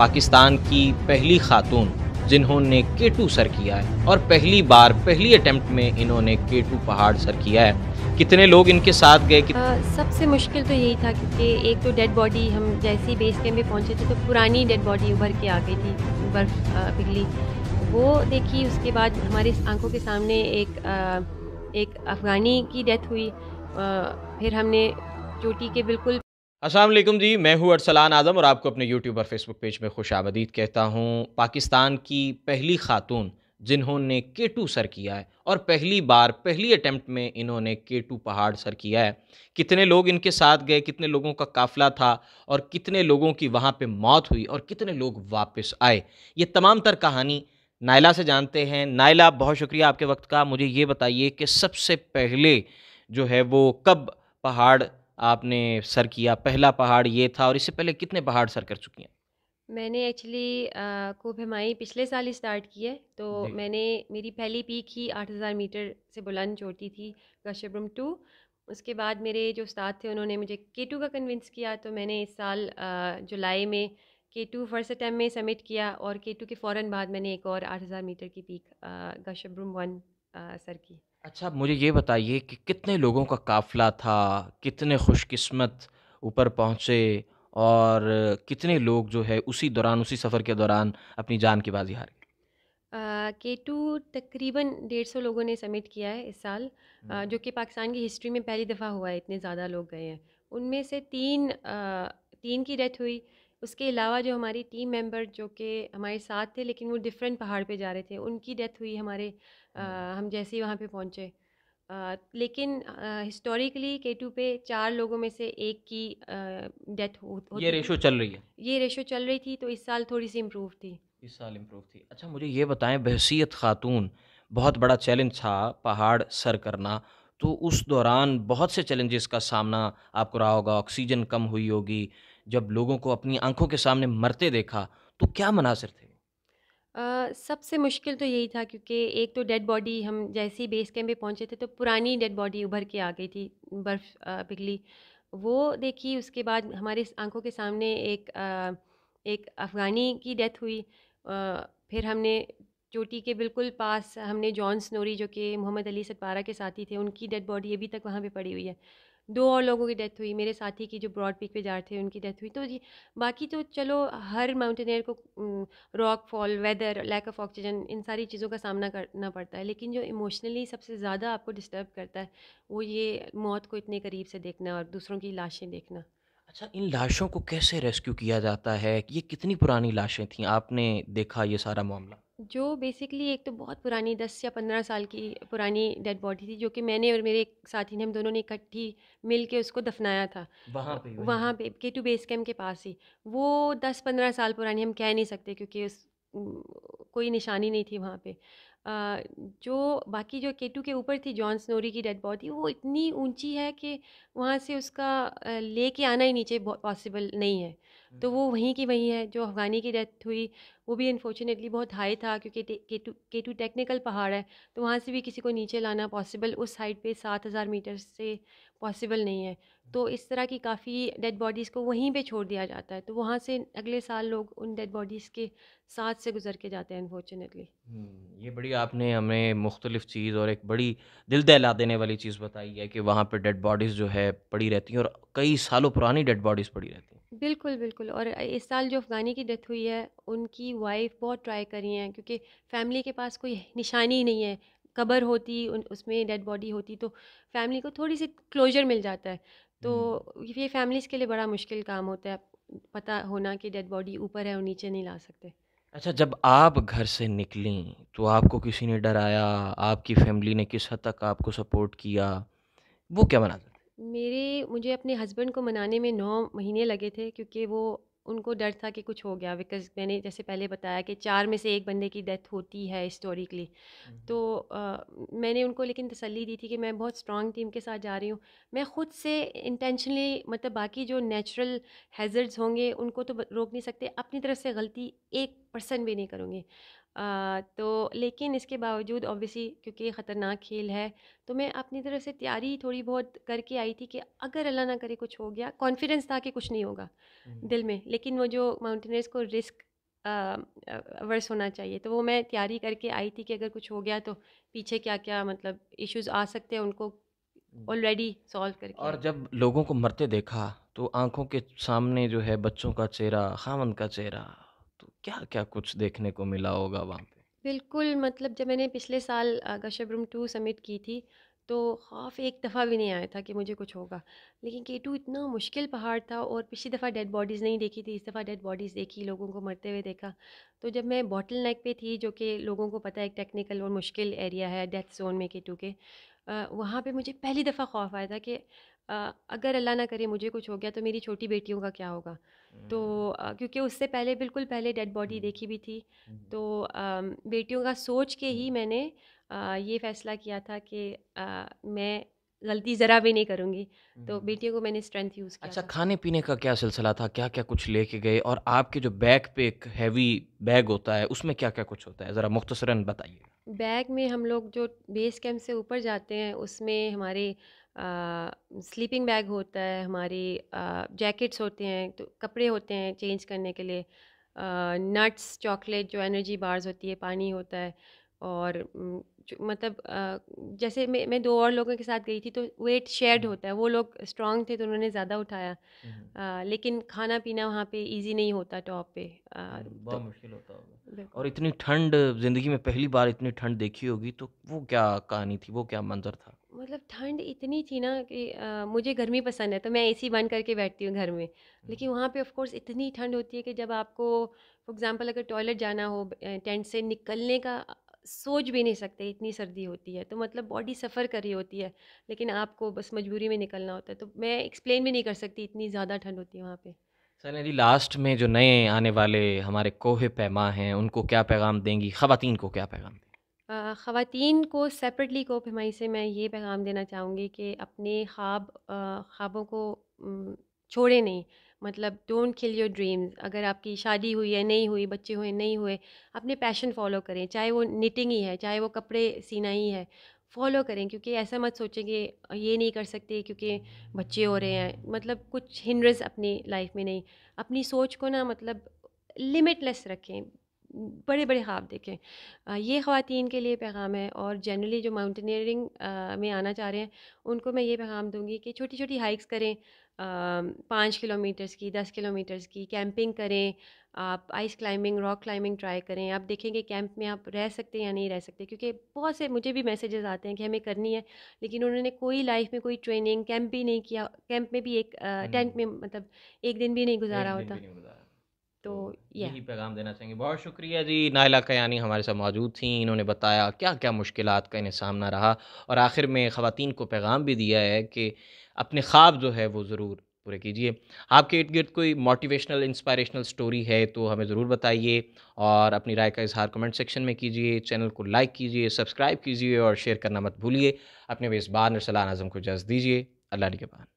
पाकिस्तान की पहली खातून जिन्होंने के टू सर किया है और पहली बार पहली अटेम्प्ट में इन्होंने के टू पहाड़ सर किया है कितने लोग इनके साथ गए कित... सबसे मुश्किल तो यही था क्योंकि एक तो डेड बॉडी हम जैसे ही बेस कैंप में पहुंचे थे तो पुरानी डेड बॉडी उभर के आ गई थी बर्फ पिघली वो देखी उसके बाद हमारी आंखों के सामने एक आ, एक अफ़गानी की डेथ हुई आ, फिर हमने चोटी के बिल्कुल असलम जी मैं हूं अरसलान आज़म और आपको अपने यूट्यूब और फेसबुक पेज में खुश आमदीद कहता हूं पाकिस्तान की पहली खातून जिन्होंने के टू सर किया है और पहली बार पहली अटैम्प्ट में इन्होंने के टू पहाड़ सर किया है कितने लोग इनके साथ गए कितने लोगों का काफिला था और कितने लोगों की वहाँ पे मौत हुई और कितने लोग वापस आए ये तमाम तर कहानी नायला से जानते हैं नायला बहुत शुक्रिया आपके वक्त का मुझे ये बताइए कि सबसे पहले जो है वो कब पहाड़ आपने सर किया पहला पहाड़ ये था और इससे पहले कितने पहाड़ सर कर चुकी हैं मैंने एक्चुअली कोप हमाई पिछले साल ही स्टार्ट की है तो मैंने मेरी पहली पीक ही 8000 मीटर से बुलंद चोटी थी कश्यपम टू उसके बाद मेरे जो उस्ताद थे उन्होंने मुझे के टू का कन्विंस किया तो मैंने इस साल जुलाई में के टू फर्स्ट अटैम्प में सबमिट किया और के टू के फ़ौर बाद मैंने एक और आठ हज़ार मीटर की पीक गशब्रुम वन सर की अच्छा, आप मुझे ये बताइए कि कितने लोगों का काफ़िला था? कितने खुशकिस्मत ऊपर पहुँचे और कितने लोग जो है उसी दौरान, उसी सफ़र के दौरान अपनी जान की बाज़ी हार के टू तकरीबन सौ लोगों ने सबमिट किया है इस साल आ, हम्म। जो कि पाकिस्तान की हिस्ट्री में पहली दफ़ा हुआ है, इतने ज़्यादा लोग गए हैं। उनमें से तीन आ, तीन की डेथ हुई उसके अलावा जो हमारी टीम मेंबर जो कि हमारे साथ थे लेकिन वो डिफरेंट पहाड़ पे जा रहे थे उनकी डेथ हुई हमारे आ, हम्म। हम जैसे ही वहाँ पे पहुँचे लेकिन हिस्टोरिकली के टू पे चार लोगों में से एक की डेथ हो, हो ये रेशो चल रही है ये रेशो चल रही थी तो इस साल थोड़ी सी इम्प्रूव थी इस साल इम्प्रूव थी अच्छा मुझे ये बताएं बहसीत खातून बहुत बड़ा चैलेंज था पहाड़ सर करना तो उस दौरान बहुत से चैलेंजेस का सामना आपको रहा होगा ऑक्सीजन कम हुई होगी जब लोगों को अपनी आंखों के सामने मरते देखा तो क्या मुनासर थे सबसे मुश्किल तो यही था क्योंकि एक तो डेड बॉडी हम जैसे ही बेस कैंप पे पहुंचे थे तो पुरानी डेड बॉडी उभर के आ गई थी बर्फ़ पिघली वो देखी उसके बाद हमारे आंखों के सामने एक आ, एक अफ़गानी की डेथ हुई आ, फिर हमने चोटी के बिल्कुल पास हमने जॉन स्नोरी जो कि मोहम्मद अली सतपारा के साथी थे उनकी डेड बॉडी अभी तक वहाँ पे पड़ी हुई है दो और लोगों की डेथ हुई मेरे साथी की जो ब्रॉड पीक पे जा रहे थे उनकी डेथ हुई तो जी बाकी तो चलो हर माउंटेनियर को rock fall weather lack of oxygen इन सारी चीज़ों का सामना करना पड़ता है लेकिन जो इमोशनली सबसे ज़्यादा आपको डिस्टर्ब करता है वो ये मौत को इतने करीब से देखना और दूसरों की लाशें देखना अच्छा इन लाशों को कैसे रेस्क्यू किया जाता है? ये कितनी पुरानी लाशें थीं? आपने देखा ये सारा मामला? जो बेसिकली एक तो बहुत पुरानी दस या पंद्रह साल की पुरानी डेड बॉडी थी जो कि मैंने और मेरे एक साथी ने हम दोनों ने इकट्ठी मिल के उसको दफनाया था। वहाँ पे, वहाँ पे टू बेस कैम्प के पास ही। वो दस पंद्रह साल पुरानी हम कह नहीं सकते क्योंकि उस कोई निशानी नहीं थी वहाँ पे। जो बाकी जो केटू के ऊपर थी जॉन स्नोरी की डेड बॉडी वो इतनी ऊंची है कि वहाँ से उसका ले के आना ही नीचे पॉसिबल नहीं है तो हम्म। वो वहीं की वहीं है जो अफगानी की डेथ हुई वो भी अनफॉर्चुनेटली बहुत हाई था क्योंकि केटू केटू टेक्निकल पहाड़ है तो वहाँ से भी किसी को नीचे लाना पॉसिबल उस साइड पे सात हज़ार मीटर से पॉसिबल नहीं है तो इस तरह की काफ़ी डेड बॉडीज़ को वहीं पे छोड़ दिया जाता है तो वहाँ से अगले साल लोग उन डेड बॉडीज़ के साथ से गुजर के जाते हैं अनफॉर्चुनेटली हम्म, ये बड़ी आपने हमें मुख्तलिफ चीज़ और एक बड़ी दिल दहला देने वाली चीज़ बताई है कि वहाँ पर डेड बॉडीज़ जो है पड़ी रहती हैं और कई सालों पुरानी डेड बॉडीज़ पड़ी रहती हैं बिल्कुल बिल्कुल और इस साल जो अफ़गानी की डेथ हुई है उनकी वाइफ बहुत ट्राई करी हैं क्योंकि फैमिली के पास कोई निशानी ही नहीं है कबर होती उसमें डेड बॉडी होती तो फैमिली को थोड़ी सी क्लोजर मिल जाता है तो ये फैमिलीज़ के लिए बड़ा मुश्किल काम होता है पता होना कि डेड बॉडी ऊपर है और नीचे नहीं ला सकते अच्छा जब आप घर से निकली तो आपको किसी ने डराया आपकी फैमिली ने किस हद तक आपको सपोर्ट किया वो क्या मना मेरे मुझे अपने हस्बैंड को मनाने में नौ महीने लगे थे क्योंकि वो उनको डर था कि कुछ हो गया बिकॉज मैंने जैसे पहले बताया कि चार में से एक बंदे की डेथ होती है हिस्टोरिकली तो आ, मैंने उनको लेकिन तसल्ली दी थी कि मैं बहुत स्ट्रॉग टीम के साथ जा रही हूँ मैं ख़ुद से इंटेंशनली मतलब बाकी जो नेचुरल हैज़र्ड्स होंगे उनको तो रोक नहीं सकते अपनी तरफ से गलती एक पर्सन भी नहीं करूँगी आ, तो लेकिन इसके बावजूद ऑब्वियसली क्योंकि ख़तरनाक खेल है तो मैं अपनी तरफ से तैयारी थोड़ी बहुत करके आई थी कि अगर अल्लाह ना करे कुछ हो गया कॉन्फिडेंस था कि कुछ नहीं होगा दिल में लेकिन वो जो माउंटेनर्स को रिस्क वर्स होना चाहिए तो वो मैं तैयारी करके आई थी कि अगर कुछ हो गया तो पीछे क्या क्या मतलब इश्यूज आ सकते हैं उनको ऑलरेडी सॉल्व करके और जब लोगों को मरते देखा तो आंखों के सामने जो है बच्चों का चेहरा खामन का चेहरा क्या-क्या कुछ देखने को मिला होगा वहाँ पे? बिल्कुल, मतलब जब मैंने पिछले साल अ, टू 2 समिट की थी, तो खौफ़ एक दफ़ा भी नहीं आया था कि मुझे कुछ होगा। लेकिन के टू इतना मुश्किल पहाड़ था और पिछली दफ़ा डेड बॉडीज़ नहीं देखी थी, इस दफ़ा डेड बॉडीज़ देखी, लोगों को मरते हुए देखा। तो जब मैं बॉटल नेक पे थी, जो कि लोगों को पता है एक टेक्निकल और मुश्किल एरिया है डेथ ज़ोन में केटू के, वहाँ पर मुझे पहली दफ़ा खौफ़ आया था कि अगर अल्लाह ना करे मुझे कुछ हो गया तो मेरी छोटी बेटियों का क्या होगा तो हम्म। क्योंकि उससे पहले बिल्कुल पहले डेड बॉडी हम्म। देखी भी थी हम्म। तो बेटियों का सोच के ही मैंने ये फ़ैसला किया था कि मैं गलती ज़रा भी नहीं करूँगी तो बेटियों को मैंने स्ट्रेंथ यूज़ किया अच्छा खाने पीने का क्या सिलसिला था क्या क्या कुछ लेके गए और आपके जो बैग पे एक हैवी बैग होता है उसमें क्या क्या कुछ होता है ज़रा मुख्तसरा बताइए बैग में हम लोग जो बेस कैंप से ऊपर जाते हैं उसमें हमारे स्लीपिंग बैग होता है हमारी जैकेट्स होते हैं तो कपड़े होते हैं चेंज करने के लिए आ, नट्स चॉकलेट जो एनर्जी बार्स होती है पानी होता है और मतलब जैसे मैं मैं दो और लोगों के साथ गई थी तो वेट शेयर्ड होता है वो लोग स्ट्रांग थे तो उन्होंने ज़्यादा उठाया लेकिन खाना पीना वहाँ पे इजी नहीं होता टॉप पे तो बहुत तो, मुश्किल होता होगा और इतनी ठंड ज़िंदगी में पहली बार इतनी ठंड देखी होगी तो वो क्या कहानी थी वो क्या मंजर था मतलब ठंड इतनी थी ना कि आ, मुझे गर्मी पसंद है तो मैं एसी बंद करके बैठती हूँ घर में लेकिन वहाँ पे ऑफ कोर्स इतनी ठंड होती है कि जब आपको फॉर एग्ज़ाम्पल अगर टॉयलेट जाना हो टेंट से निकलने का सोच भी नहीं सकते इतनी सर्दी होती है तो मतलब बॉडी सफ़र कर रही होती है लेकिन आपको बस मजबूरी में निकलना होता है तो मैं एक्सप्लेन भी नहीं कर सकती इतनी ज़्यादा ठंड होती है वहाँ पे सर यदि लास्ट में जो नए आने वाले हमारे कोहे पैमा हैं उनको क्या पैगाम देंगी ख़वान को क्या पैगाम ख़वान को सेपरेटली कोह पैमाई से मैं ये पैगाम देना चाहूँगी कि अपने ख्वाब ख्वाबों को छोड़े नहीं मतलब डोंट किल योर ड्रीम्स अगर आपकी शादी हुई है नहीं हुई बच्चे हुए नहीं हुए अपने पैशन फॉलो करें चाहे वो निटिंग ही है चाहे वो कपड़े सीना ही है फॉलो करें क्योंकि ऐसा मत सोचें कि ये नहीं कर सकते क्योंकि बच्चे हो रहे हैं मतलब कुछ हिंड्रेंस अपनी लाइफ में नहीं अपनी सोच को ना मतलब लिमिटलेस रखें बड़े बड़े ख्वाब देखें ये ख़वातीन के लिए पैगाम है और जनरली जो माउंटेनियरिंग में आना चाह रहे हैं उनको मैं ये पैगाम दूंगी कि छोटी छोटी हाइक्स करें पाँच किलोमीटर्स की दस किलोमीटर्स की कैंपिंग करें आप ice climbing rock climbing try करें आप देखेंगे कैंप में आप रह सकते हैं या नहीं रह सकते क्योंकि बहुत से मुझे भी मैसेजेस आते हैं कि हमें करनी है लेकिन उन्होंने कोई लाइफ में कोई ट्रेनिंग कैंप भी नहीं किया कैंप में भी एक टेंट हम्म। में मतलब एक दिन भी नहीं गुजारा होता तो, तो यही पैगाम देना चाहेंगे बहुत शुक्रिया जी नायला कयानी हमारे साथ मौजूद थी इन्होंने बताया क्या क्या मुश्किल का इन्हें सामना रहा और आखिर में ख़वान को पैगाम भी दिया है कि अपने ख्वाब जो है वो ज़रूर पूरे कीजिए आपके इर्द गिर्द कोई मोटिवेशनल इंस्पायरेशनल स्टोरी है तो हमें ज़रूर बताइए और अपनी राय का इजहार कमेंट सेक्शन में कीजिए चैनल को लाइक कीजिए सब्सक्राइब कीजिए और शेयर करना मत भूलिए अपने मेज़बान और सलान आज़म को इजाज़त दीजिए अल्लाह के बाद